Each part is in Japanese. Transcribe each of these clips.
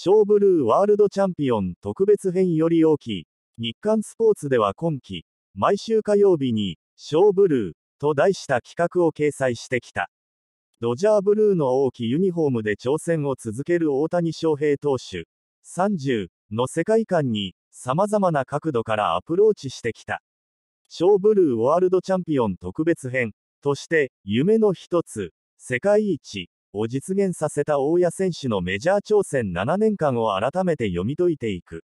ショーブルーワールドチャンピオン特別編より大きい日刊スポーツでは今期毎週火曜日にショーブルーと題した企画を掲載してきたドジャーブルーの大きいユニフォームで挑戦を続ける大谷翔平投手30の世界観に様々な角度からアプローチしてきたショーブルーワールドチャンピオン特別編として夢の一つ世界一を実現させた大谷選手のメジャー挑戦7年間を改めて読み解いていく。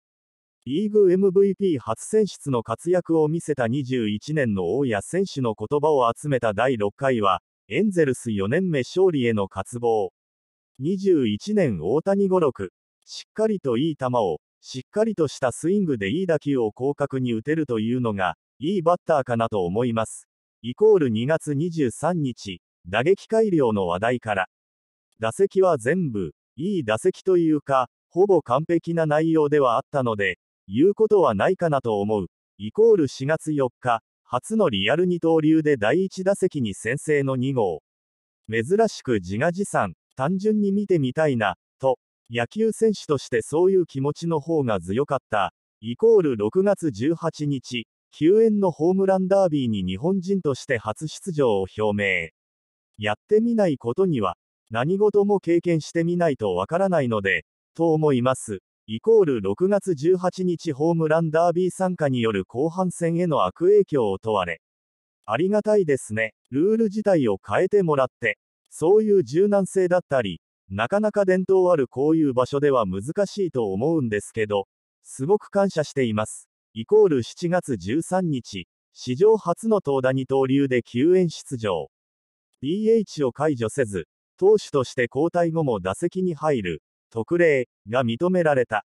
リーグ MVP 初選出の活躍を見せた21年の大谷選手の言葉を集めた第6回は、エンゼルス4年目勝利への渇望。21年大谷語録。しっかりといい球を、しっかりとしたスイングでいい打球を広角に打てるというのが、いいバッターかなと思います。イコール2月23日、打撃改良の話題から。打席は全部、いい打席というか、ほぼ完璧な内容ではあったので、言うことはないかなと思う。イコール4月4日、初のリアル二刀流で第1打席に先制の2号。珍しく自画自賛、単純に見てみたいな、と、野球選手としてそういう気持ちの方が強かった。イコール6月18日、救援のホームランダービーに日本人として初出場を表明。やってみないことには、何事も経験してみないとわからないので、と思います。イコール6月18日ホームランダービー参加による後半戦への悪影響を問われ。ありがたいですね。ルール自体を変えてもらって。そういう柔軟性だったり、なかなか伝統あるこういう場所では難しいと思うんですけど、すごく感謝しています。イコール7月13日、史上初の投打二刀流で救援出場。DH を解除せず、投手として交代後も打席に入る、特例が認められた。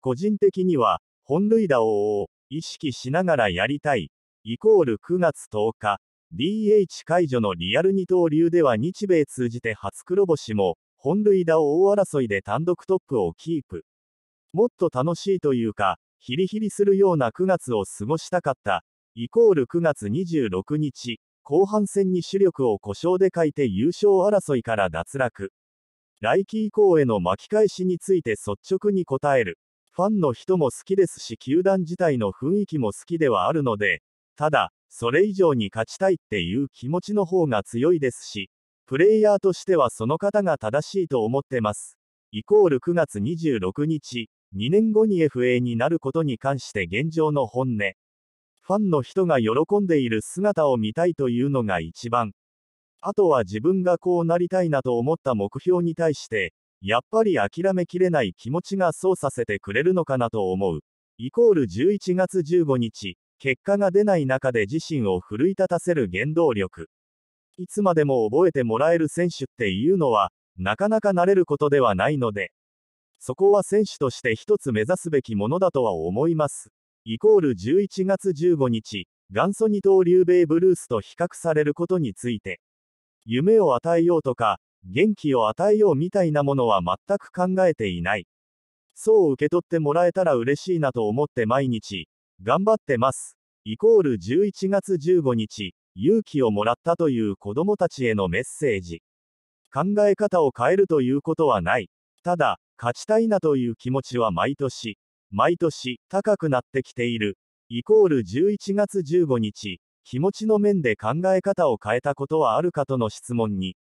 個人的には、本塁打を意識しながらやりたい、イコール9月10日、DH 解除のリアル二刀流では日米通じて初黒星も、本塁打を大争いで単独トップをキープ。もっと楽しいというか、ヒリヒリするような9月を過ごしたかった、イコール9月26日。後半戦に主力を故障で欠いて優勝争いから脱落。来季以降への巻き返しについて率直に答える。ファンの人も好きですし、球団自体の雰囲気も好きではあるので、ただ、それ以上に勝ちたいっていう気持ちの方が強いですし、プレイヤーとしてはその方が正しいと思ってます。イコール9月26日、2年後に FA になることに関して現状の本音。ファンの人が喜んでいる姿を見たいというのが一番。あとは自分がこうなりたいなと思った目標に対して、やっぱり諦めきれない気持ちがそうさせてくれるのかなと思う。イコール11月15日、結果が出ない中で自身を奮い立たせる原動力。いつまでも覚えてもらえる選手っていうのは、なかなか慣れることではないので、そこは選手として一つ目指すべきものだとは思います。イコール11月15日、元祖二刀流ベブ・ルースと比較されることについて、夢を与えようとか、元気を与えようみたいなものは全く考えていない。そう受け取ってもらえたら嬉しいなと思って毎日、頑張ってます。イコール11月15日、勇気をもらったという子供たちへのメッセージ。考え方を変えるということはない。ただ、勝ちたいなという気持ちは毎年、毎年高くなってきている。イコール11月15日、気持ちの面で考え方を変えたことはあるかとの質問に、